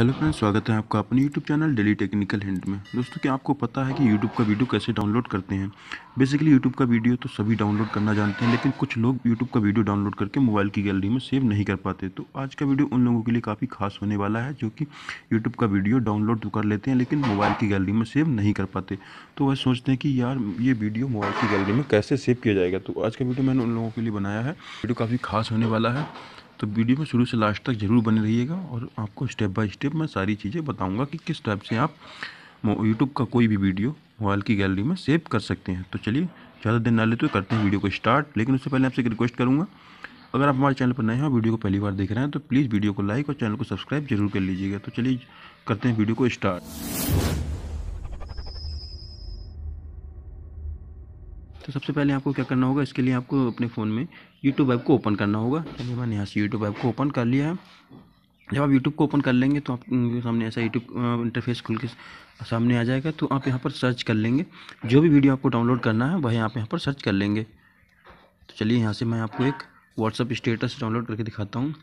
hello friends स्वागत है आपका अपने YouTube channel daily technical hint में दोस्तों क्या आपको पता है कि यूट्यूब का वीडियो कैसे डाउनलोड करते हैं बेसिकली यूट्यूब का वीडियो तो सभी डाउनलोड करना जानते हैं लेकिन कुछ लोग यूट्यूब का वीडियो डाउनलोड करके मोबाइल की गैलरी में सेव नहीं कर पाते तो आज का वीडियो उन लोगों के लिए काफ़ी खास होने वाला है जो कि यूट्यूब का वीडियो डाउनलोड कर लेते हैं लेकिन मोबाइल की गैलरी में सेव नहीं कर पाते तो वह सोचते हैं कि यार ये वीडियो मोबाइल की गैलरी में कैसे सेव किया जाएगा तो आज का वीडियो मैंने उन लोगों के लिए बनाया है वीडियो काफ़ी खास होने वाला है तो वीडियो में शुरू से लास्ट तक ज़रूर बने रहिएगा और आपको स्टेप बाय स्टेप मैं सारी चीज़ें बताऊंगा कि किस टाइप से आप यूट्यूब का कोई भी वीडियो मोबाइल की गैलरी में सेव कर सकते हैं तो चलिए ज़्यादा देर ना लेते तो करते हैं वीडियो को स्टार्ट लेकिन उससे पहले आपसे एक रिक्वेस्ट करूँगा अगर आप हमारे चैनल पर नए हैं और वीडियो को पहली बार देख रहे हैं तो प्लीज़ वीडियो को लाइक और चैनल को सब्सक्राइब जरूर कर लीजिएगा तो चलिए करते हैं वीडियो को स्टार्ट तो सबसे पहले आपको क्या करना होगा इसके लिए आपको अपने फ़ोन में यूट्यूब ऐप को ओपन करना होगा चलिए मैंने यहाँ से यूट्यूब ऐप को ओपन कर लिया है जब आप यूट्यूब को ओपन कर लेंगे तो आपके सामने ऐसा यूट्यूब इंटरफेस खुल के सामने आ जाएगा तो आप यहाँ पर सर्च कर लेंगे जो भी वीडियो आपको डाउनलोड करना है वह आप यहाँ पर सर्च कर लेंगे तो चलिए यहाँ से मैं आपको एक व्हाट्सअप स्टेटस डाउनलोड करके दिखाता हूँ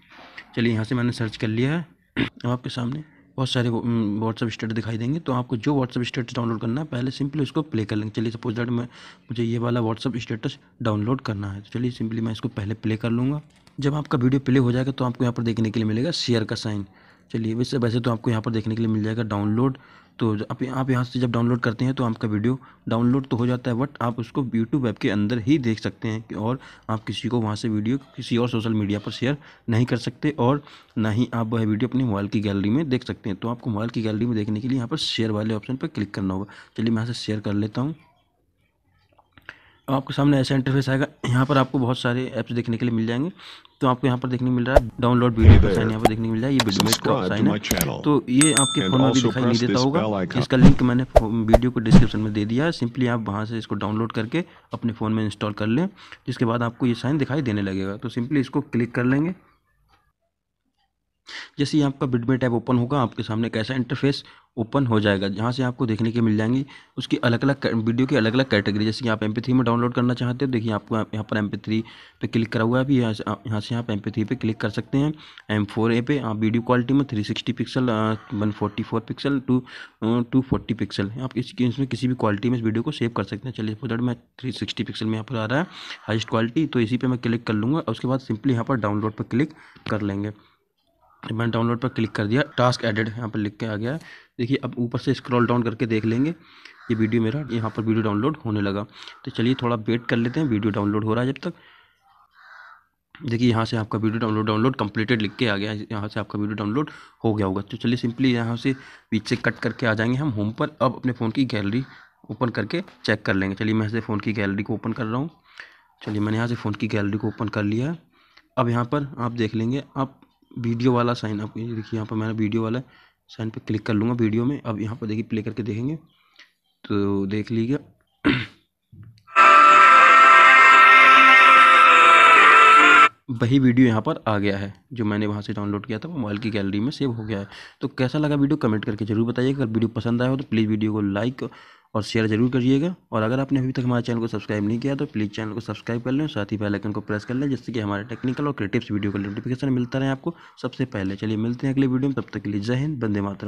चलिए यहाँ से मैंने सर्च कर लिया है आपके सामने बहुत सारे व्हाट्सअप स्टेटस दिखाई देंगे तो आपको जो व्हाट्सअप स्टेटस डाउनलोड करना है पहले सिंपली उसको प्ले कर लेंगे चलिए सपोज दैट मैं मुझे ये वाला व्हाट्सअप स्टेटस डाउनलोड करना है तो चलिए सिंपली मैं इसको पहले प्ले कर लूँगा जब आपका वीडियो प्ले हो जाएगा तो आपको यहाँ पर देखने के लिए मिलेगा शेयर का साइन चलिए वैसे वैसे तो आपको यहाँ पर देखने के लिए मिल जाएगा डाउनलोड तो आप आप यहाँ से जब डाउनलोड करते हैं तो आपका वीडियो डाउनलोड तो हो जाता है बट आप उसको यूट्यूब ऐप के अंदर ही देख सकते हैं और आप किसी को वहाँ से वीडियो किसी और सोशल मीडिया पर शेयर नहीं कर सकते और ना ही आप वह वीडियो अपने मोबाइल की गैलरी में देख सकते हैं तो आपको मोबाइल की गैलरी में देखने के लिए यहाँ पर शेयर वाले ऑप्शन पर क्लिक करना होगा चलिए मैं यहाँ से शेयर कर लेता हूँ आपके सामने ऐसा इंटरफेस आएगा यहाँ पर आपको बहुत सारे ऐप्स देखने के लिए मिल जाएंगे तो आपको यहाँ पर देखने मिल रहा है डाउनलोड वीडियो का साइन यहाँ पर देखने मिल रहा है ये वीडियो का साइन है तो ये आपके फोन में भी दिखाई नहीं देता होगा इसका लिंक मैंने वीडियो को डिस्क्रिप्शन में दे दिया है सिंपली आप वहाँ से इसको डाउनलोड करके अपने फ़ोन में इंस्टॉल कर लें जिसके बाद आपको ये साइन दिखाई देने लगेगा तो सिंपली इसको क्लिक कर लेंगे जैसे ही आपका बिडमे टैब ओपन होगा आपके सामने कैसा इंटरफेस ओपन हो जाएगा जहाँ से आपको देखने के मिल जाएंगी उसकी अलग अलग वीडियो की अलग अलग कैटेगरी जैसे कि आप एम में डाउनलोड करना चाहते हो देखिए आपको यहाँ पर एम पी पे क्लिक करा हुआ है अभी यहाँ से यहाँ से आप एम पी पे क्लिक कर सकते हैं एम फोर ए पे आप वीडियो क्वालिटी में three sixty pixel one forty four pixel to two forty pixel आप इसकी इसमें किसी भी क्वालिटी में इस वीडियो को सेव कर सकते हैं चलिए फॉर में थ्री सिक्सटी पिक्सल में यहाँ पर आ रहा है हाइस्ट क्वालिटी तो इसी पर मैं क्लिक कर लूँगा उसके बाद सिंपली यहाँ पर डाउनलोड पर क्लिक कर लेंगे मैंने डाउनलोड पर क्लिक कर दिया टास्क एडिड यहाँ पर लिख के आ गया है देखिए अब ऊपर से स्क्रॉल डाउन करके देख लेंगे ये वीडियो मेरा यहाँ पर वीडियो डाउनलोड होने लगा तो चलिए थोड़ा वेट कर लेते हैं वीडियो डाउनलोड हो रहा है जब तक देखिए यहाँ से आपका वीडियो डाउनलोड डाउनलोड कम्प्लीटेड लिख के आ गया है यहाँ से आपका वीडियो डाउनलोड हो गया होगा तो चलिए सिंपली यहाँ से पीछे कट करके आ जाएंगे हम होम पर अब अपने फ़ोन की गैलरी ओपन करके चेक कर लेंगे चलिए मैं से फ़ोन की गैलरी को ओपन कर रहा हूँ चलिए मैंने यहाँ से फ़ोन की गैलरी को ओपन कर लिया है अब यहाँ पर आप देख लेंगे आप वीडियो वाला साइन आप देखिए यहाँ पर मैंने वीडियो वाला साइन पर क्लिक कर लूँगा वीडियो में अब यहाँ पर देखिए प्ले करके देखेंगे तो देख लीजिए वही वीडियो यहाँ पर आ गया है जो मैंने वहाँ से डाउनलोड किया था मोबाइल की गैलरी में सेव हो गया है तो कैसा लगा वीडियो कमेंट करके जरूर बताइए अगर वीडियो पसंद आया हो तो प्लीज़ वीडियो को लाइक और शेयर जरूर करिएगा और अगर आपने अभी तक हमारे चैनल को सब्सक्राइब नहीं किया तो प्लीज़ चैनल को सब्सक्राइब कर लें साथ ही बेल आइकन को प्रेस कर लें जिससे कि हमारे टेक्निकल और क्रिएटिव्स वीडियो का नोटिफिकेशन मिलता रहे आपको सबसे पहले चलिए मिलते हैं अगले वीडियो में तब तक के लिए जय हिंद बंदे मातरम